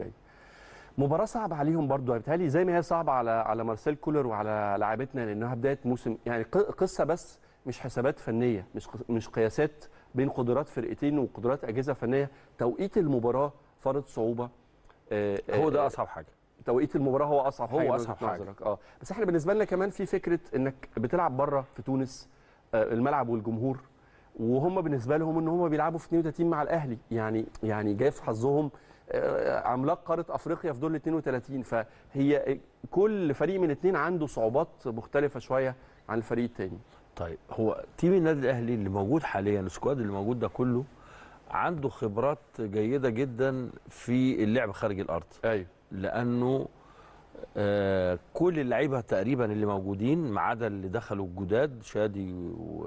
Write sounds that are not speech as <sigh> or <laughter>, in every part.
الجاي مباراه صعبه عليهم برضو يعني بالتالي زي ما هي صعبه على على مارسيل كولر وعلى لعيبتنا لانها بدايه موسم يعني قصه بس مش حسابات فنيه مش مش قياسات بين قدرات فرقتين وقدرات اجهزه فنيه توقيت المباراه فرض صعوبه آه، هو ده آه، اصعب حاجه توقيت المباراه هو اصعب هو حاجه هو اصعب حاجه نظرك. اه بس احنا بالنسبه لنا كمان في فكره انك بتلعب بره في تونس آه، الملعب والجمهور وهم بالنسبه لهم ان هم بيلعبوا في 32 مع الاهلي يعني يعني جاي في حظهم آه، عملاق قاره افريقيا في دور ال 32 فهي كل فريق من الاثنين عنده صعوبات مختلفه شويه عن الفريق الثاني. طيب هو تيم النادي الاهلي اللي موجود حاليا السكواد اللي موجود ده كله عنده خبرات جيده جدا في اللعب خارج الارض. ايوه لانه آه كل اللعيبه تقريبا اللي موجودين ما عدا اللي دخلوا الجداد شادي و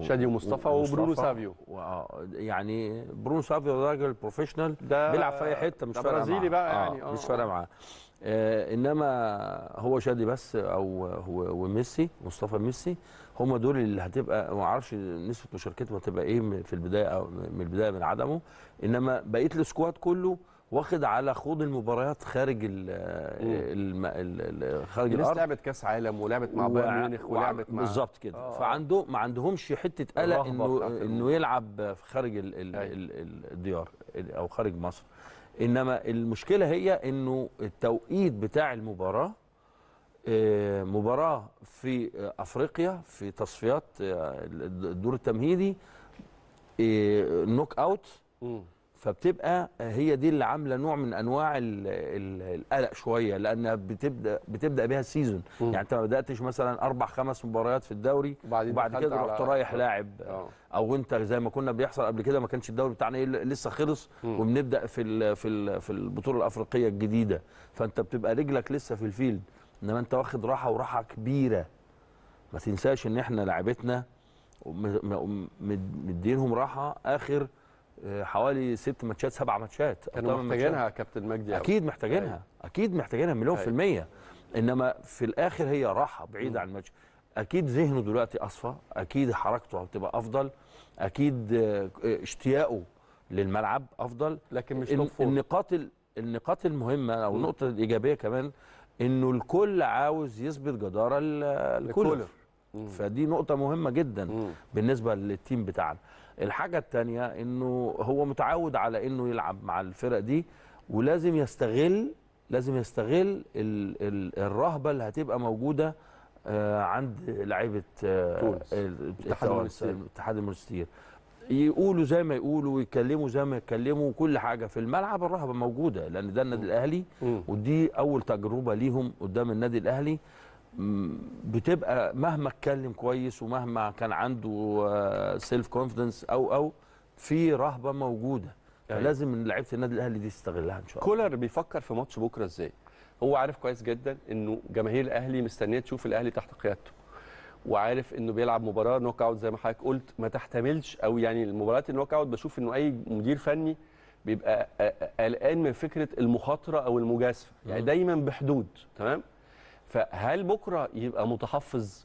شادي ومصطفى وبرونو سافيو و... آه، يعني برونو سافيو راجل بروفيشنال بيلعب في اي حته مش فارق برازيلي بقى يعني آه مش آه. فارق معاه آه انما هو شادي بس او هو وميسي مصطفى ميسي هم دول اللي هتبقى ما اعرفش نسبه مشاركتهم هتبقى ايه في البدايه او من البدايه من عدمه انما بقيه السكواد كله واخد على خوض المباريات خارج الـ الـ خارج الارض لعبت كاس عالم ولعبت مع بايرن ميونخ ولعبت مع بالظبط كده آه فعنده ما عندهمش حته قلق انه انه يلعب خارج الـ الـ أيوة. الـ الديار او خارج مصر انما المشكله هي انه التوقيت بتاع المباراه آه، مباراه في افريقيا في تصفيات آه، الدور التمهيدي نوك آه، اوت فبتبقى هي دي اللي عامله نوع من انواع القلق شويه لان بتبدا بتبدا بيها السيزون يعني انت ما بداتش مثلا اربع خمس مباريات في الدوري وبعد كده رحت رايح لاعب آه. او انت زي ما كنا بيحصل قبل كده ما كانش الدوري بتاعنا إيه، لسه خلص وبنبدا في الـ في الـ في البطوله الافريقيه الجديده فانت بتبقى رجلك لسه في الفيلد انما انت واخد راحه وراحه كبيره ما تنساش ان احنا لعبتنا مدينهم راحه اخر حوالي ست ماتشات سبع ماتشات كانوا محتاجينها يا كابتن مجدي اكيد محتاجينها أيوة. اكيد محتاجينها مليون في أيوة. الميه انما في الاخر هي راحه بعيده عن الماتش اكيد ذهنه دلوقتي اصفى اكيد حركته هتبقى افضل اكيد آه، اشتياقه للملعب افضل لكن مش النقاط النقاط المهمه او النقطه الايجابيه كمان انه الكل عاوز يثبت جداره الكولر فدي نقطه مهمه جدا بالنسبه للتيم بتاعنا الحاجه الثانيه انه هو متعود على انه يلعب مع الفرق دي ولازم يستغل لازم يستغل ال ال الرهبه اللي هتبقى موجوده آه، عند لعيبه آه، اتحاد المونستير يقولوا زي ما يقولوا ويتكلموا زي ما يتكلموا كل حاجه في الملعب الرهبه موجوده لان ده النادي الاهلي ودي اول تجربه ليهم قدام النادي الاهلي بتبقى مهما اتكلم كويس ومهما كان عنده سيلف آه، كونفدنس او او في رهبه موجوده أيوة. لازم لعيبه النادي الاهلي دي تستغلها ان شاء الله كولر بيفكر في ماتش بكره ازاي هو عارف كويس جدا انه جماهير الاهلي مستنيه تشوف الاهلي تحت قيادته وعارف انه بيلعب مباراه نوك اوت زي ما حضرتك قلت ما تحتملش او يعني المباريات النوك اوت بشوف انه اي مدير فني بيبقى قلقان من فكره المخاطره او المجازفه يعني دايما بحدود تمام فهل بكره يبقى متحفظ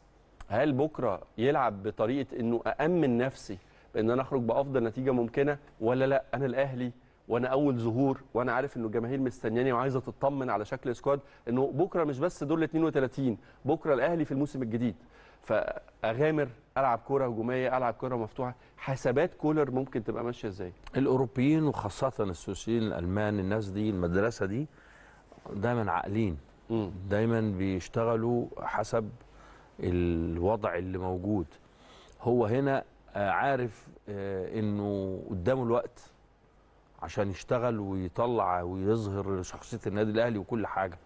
هل بكره يلعب بطريقه انه اامن نفسي بان انا اخرج بافضل نتيجه ممكنه ولا لا انا الاهلي وانا اول ظهور وانا عارف انه الجماهير مستنياني وعايزه تطمن على شكل سكواد انه بكره مش بس دول 32 بكره الاهلي في الموسم الجديد فاغامر العب كوره هجوميه العب كوره مفتوحه حسابات كولر ممكن تبقى ماشيه ازاي الاوروبيين وخاصه السوسيين الالمان الناس دي المدرسه دي دايما عاقلين دايما بيشتغلوا حسب الوضع اللي موجود هو هنا آه، عارف آه، انه قدامه الوقت عشان يشتغل ويطلع ويظهر شخصيه النادي الاهلي وكل حاجه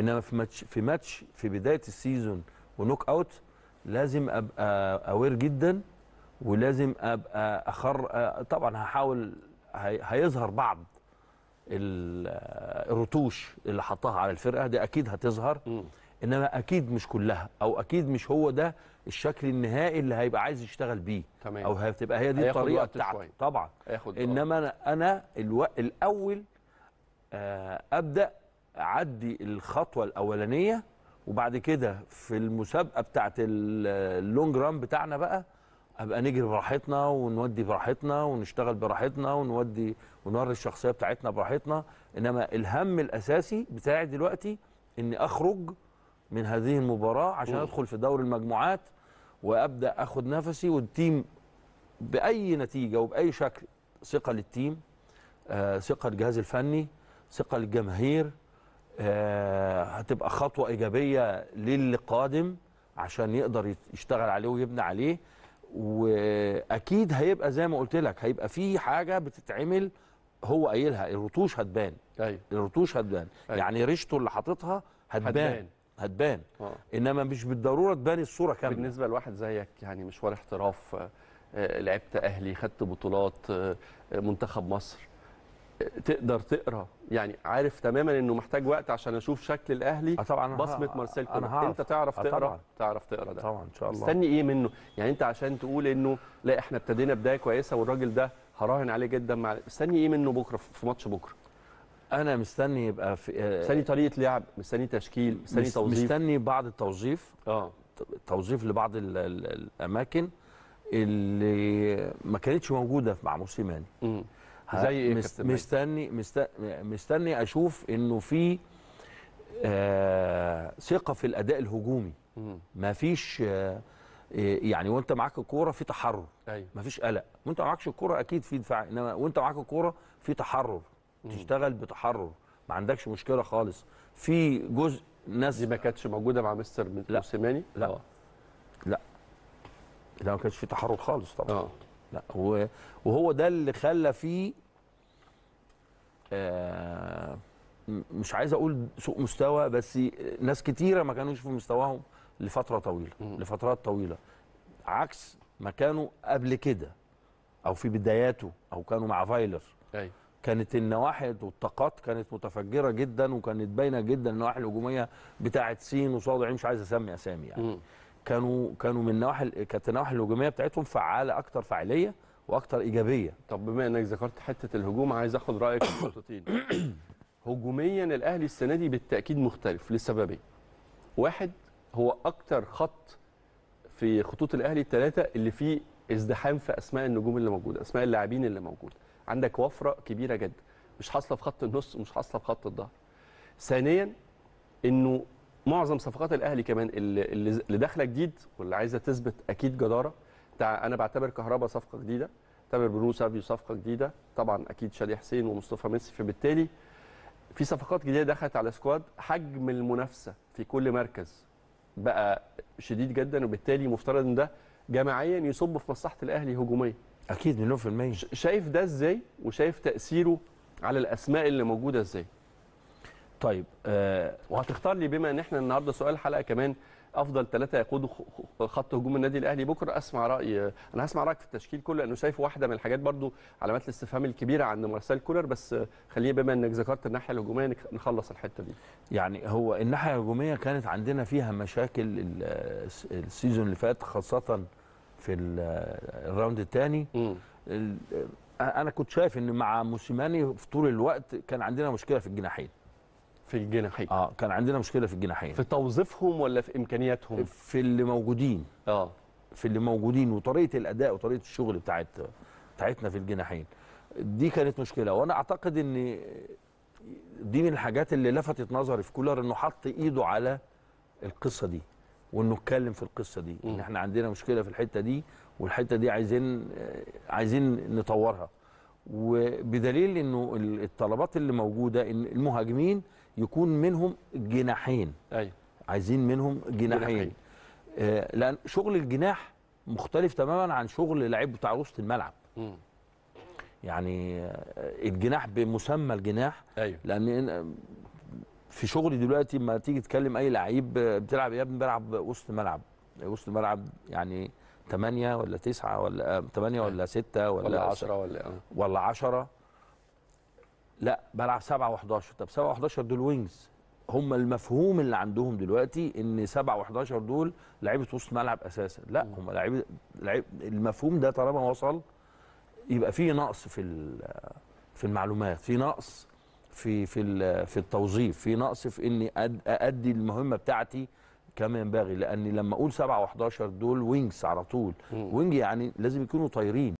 انما في ماتش في ماتش في بدايه السيزون ونوك اوت لازم ابقى اوير جدا ولازم ابقى اخر آه، طبعا هحاول هيظهر بعض الرتوش اللي حطها على الفرقه دي اكيد هتظهر انما اكيد مش كلها او اكيد مش هو ده الشكل النهائي اللي هيبقى عايز يشتغل بيه تمام. او هتبقى هي دي الطريقه بتاعته طبعا انما انا الو... الاول آه ابدا اعدي الخطوه الاولانيه وبعد كده في المسابقه بتاعت اللونج رام بتاعنا بقى ابقى نجري براحتنا ونودي براحتنا ونشتغل براحتنا ونودي ونوري الشخصيه بتاعتنا براحتنا انما الهم الاساسي بتاعي دلوقتي اني اخرج من هذه المباراه عشان ادخل في دور المجموعات وابدا اخد نفسي والتيم باي نتيجه وباي شكل ثقه للتيم آه، ثقه للجهاز الفني ثقه للجماهير آه، هتبقى خطوه ايجابيه للي قادم عشان يقدر يشتغل عليه ويبني عليه واكيد هيبقى زي ما قلت لك هيبقى في حاجه بتتعمل هو قايلها الرتوش هتبان ايوه الرتوش هتبان أيوه. يعني ريشته اللي حاططها هتبان هتبان, هتبان. أوه. انما مش بالضروره تبان الصوره كامله بالنسبه لواحد زيك يعني مشوار احتراف آه، آه، لعبت اهلي خدت بطولات آه، منتخب مصر تقدر تقرا يعني عارف تماما انه محتاج وقت عشان اشوف شكل الاهلي آه، طبعا بصمه مارسيل كولر انت تعرف آه، تقرا طبعا. تعرف تقرا ده طبعا ان شاء الله مستني ايه منه يعني انت عشان تقول انه لا احنا ابتدينا بدايه كويسه والراجل ده هراهن عليه جدا مع مستني ايه منه بكره في ماتش بكره انا مستني يبقى في آه، مستني طريقه لعب مستني تشكيل مستني توظيف مستني بعض التوظيف اه توظيف لبعض الـ الـ الاماكن اللي ما كانتش موجوده مع موسيماني زي ايه مستني مستني اشوف انه في آه ثقه في الاداء الهجومي مفيش آه إيه، يعني وانت معاك الكوره في تحرر أيوة. مفيش قلق وانت معاكش الكوره اكيد في دفاع انما وانت معاك الكوره في تحرر مم. تشتغل بتحرر ما عندكش مشكله خالص في جزء ناس دي ما كانتش موجوده مع مستر موسيماني لا لا لا, لا ما كانش في تحرر خالص طبعا أوه. لا هو وهو ده اللي خلى فيه آه مش عايز اقول سوء مستوى بس ناس كتيره ما كانوش في مستواهم لفتره طويله لفترات طويله عكس ما كانوا قبل كده او في بداياته او كانوا مع فايلر أيوة. كانت النواحي والطاقات كانت متفجره جدا وكانت باينه جدا النواحي الهجوميه بتاعه سين وصاد مش عايز اسمي اسامي يعني كانوا كانوا من نواحي كانت النواحي الهجوميه بتاعتهم فعاله اكتر فعاليه واكتر ايجابيه طب بما انك ذكرت حته الهجوم عايز اخد رايك في نقطتين <coughs> هجوميا الاهلي السنه دي بالتاكيد مختلف لسببين إيه؟ واحد هو اكتر خط في خطوط الاهلي الثلاثه اللي فيه ازدحام في اسماء النجوم اللي موجوده اسماء اللاعبين اللي موجوده عندك وفره كبيره جدا مش حاصله في خط النص ومش حاصله في خط الظهر ثانيا انه معظم صفقات الاهلي كمان اللي داخله جديد واللي عايزه تثبت اكيد جداره انا بعتبر كهربا صفقه جديده بعتبر برونو سابيو صفقه جديده طبعا اكيد شادي حسين ومصطفى ميسي فبالتالي في صفقات جديده دخلت على سكواد حجم المنافسه في كل مركز بقى شديد جدا وبالتالي مفترض ان ده جماعيا يصب في مصلحه الاهلي هجوميا اكيد مليون في الميه شايف ده ازاي وشايف تاثيره على الاسماء اللي موجوده ازاي طيب آه وهتختار لي بما ان احنا النهارده سؤال الحلقه كمان افضل ثلاثه يقودوا خط هجوم النادي الاهلي بكره اسمع راي انا هسمع رايك في التشكيل كله لانه شايف واحده من الحاجات برضو علامات الاستفهام الكبيره عند مارسيل كولر بس خليه بما انك ذكرت الناحيه الهجوميه نخلص الحته دي يعني هو الناحيه الهجوميه كانت عندنا فيها مشاكل السيزون اللي فات خاصه في الراوند الثاني انا كنت شايف ان مع موسيماني في طول الوقت كان عندنا مشكله في الجناحين في الجناحين اه كان عندنا مشكله في الجناحين في توظيفهم ولا في امكانياتهم في اللي موجودين اه في اللي موجودين وطريقه الاداء وطريقه الشغل بتاعت بتاعتنا في الجناحين دي كانت مشكله وانا اعتقد ان دي من الحاجات اللي لفتت نظري في كولر انه حط ايده على القصه دي وانه اتكلم في القصه دي ان احنا عندنا مشكله في الحته دي والحته دي عايزين عايزين نطورها وبدليل انه الطلبات اللي موجوده ان المهاجمين يكون منهم جناحين ايوه عايزين منهم جناحين, جناحين. آه لان شغل الجناح مختلف تماما عن شغل لعيب بتاع وسط الملعب م. يعني آه، الجناح بمسمى الجناح أيوه. لان آه، في شغل دلوقتي ما تيجي تكلم اي لعيب بتلعب يا ابني بلعب وسط ملعب وسط ملعب يعني 8 ولا 9 ولا 8 آه، أيوه. ولا 6 ولا 10 ولا 10 ولا, ولا 10 لا بلعب 7 و11 طب 7 و11 دول وينجز هم المفهوم اللي عندهم دلوقتي ان 7 و11 دول لعيبه وسط ملعب اساسا لا هم لعيبه المفهوم ده طالما وصل يبقى في نقص في في المعلومات في نقص في في في التوظيف في نقص في اني ادي المهمه بتاعتي كما ينبغي لاني لما اقول 7 و11 دول وينجز على طول وينج يعني لازم يكونوا طايرين